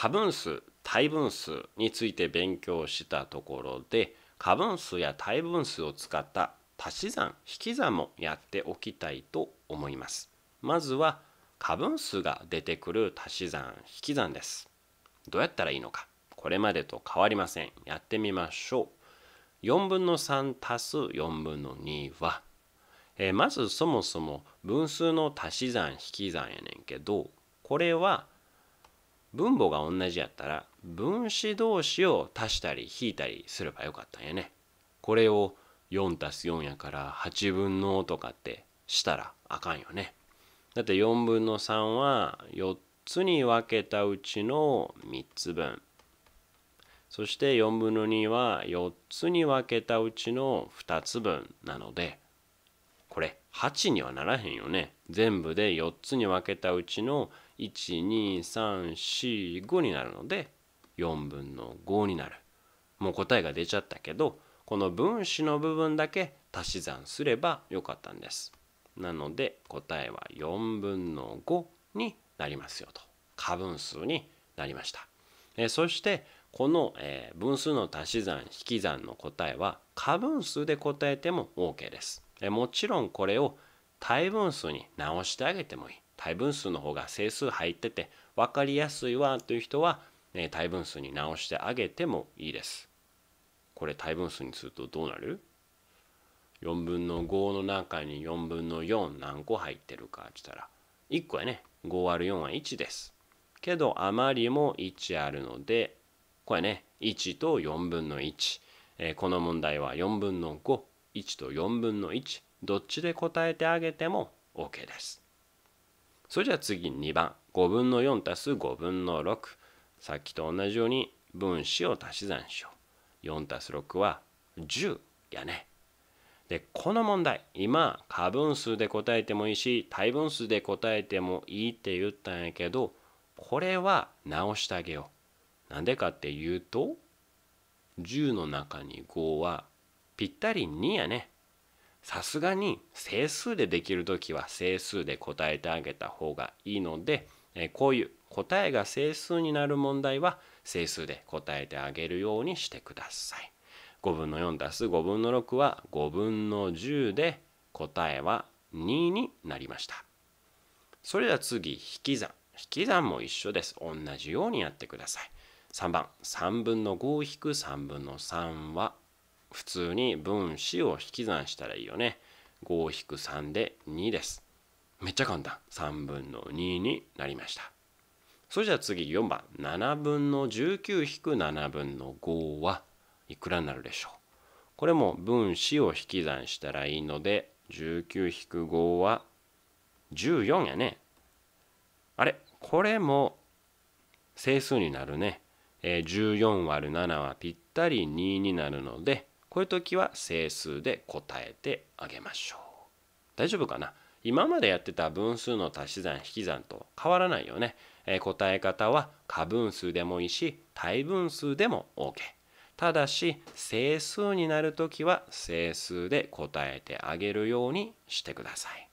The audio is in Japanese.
過分数対分数について勉強したところで過分数や対分数を使った足し算引き算もやっておきたいと思います。まずは過分数が出てくる足し算引き算です。どうやったらいいのかこれまでと変わりません。やってみましょう。4分の3足す4分の2は、えー、まずそもそも分数の足し算引き算やねんけどこれは分母が同じやったら分子同士を足したり引いたりすればよかったんやね。これを4 4やから8分のとかってしたらあかんよね。だって4分の3は4つに分けたうちの3つ分。そして4分の2は4つに分けたうちの2つ分なのでこれ8にはならへんよね全部で4つに分けたうちの12345になるので4分の5になるもう答えが出ちゃったけどこの分子の部分だけ足し算すればよかったんですなので答えは4分の5になりますよと過分数になりましたえそしてこの、分数の足し算引き算の答えは過分数で答えても OK ですもちろんこれを対分数に直してあげてもいい。対分数の方が整数入ってて分かりやすいわという人は、ね、対分数に直してあげてもいいです。これ対分数にするとどうなる ?4 分の5の中に4分の4何個入ってるかって言ったら1個やね 5÷4 は1です。けど余りも1あるのでこれね1と4分の1、えー、この問題は4分の5 1と4分の1どっちで答えてあげても OK です。それじゃあ次2番5分の4足す5分の6さっきと同じように分子を足し算しよう。4足す6は10やね。でこの問題今過分数で答えてもいいし対分数で答えてもいいって言ったんやけどこれは直してあげよう。なんでかっていうと10の中に5はぴったり2やね。さすがに整数でできる時は整数で答えてあげた方がいいので、えこういう答えが整数になる問題は整数で答えてあげるようにしてください。5分の4足す5分の6は5分の10で答えは2になりました。それでは次、引き算。引き算も一緒です。同じようにやってください。3番、3分の5引く3分の3は普通に分子を引き算したらいいよね。5-3で2です。めっちゃ簡単。3分の2になりました。それじゃあ次4番。7分の19-7分の5はいくらになるでしょうこれも分子を引き算したらいいので、19-5は14やね。あれこれも整数になるね。えー、14÷7 はぴったり2になるのでこういう時は整数で答えてあげましょう。大丈夫かな今までやってた分数の足し算引き算と変わらないよね。えー、答え方は過分数でもいいし対分数でも OK。ただし整数になる時は整数で答えてあげるようにしてください。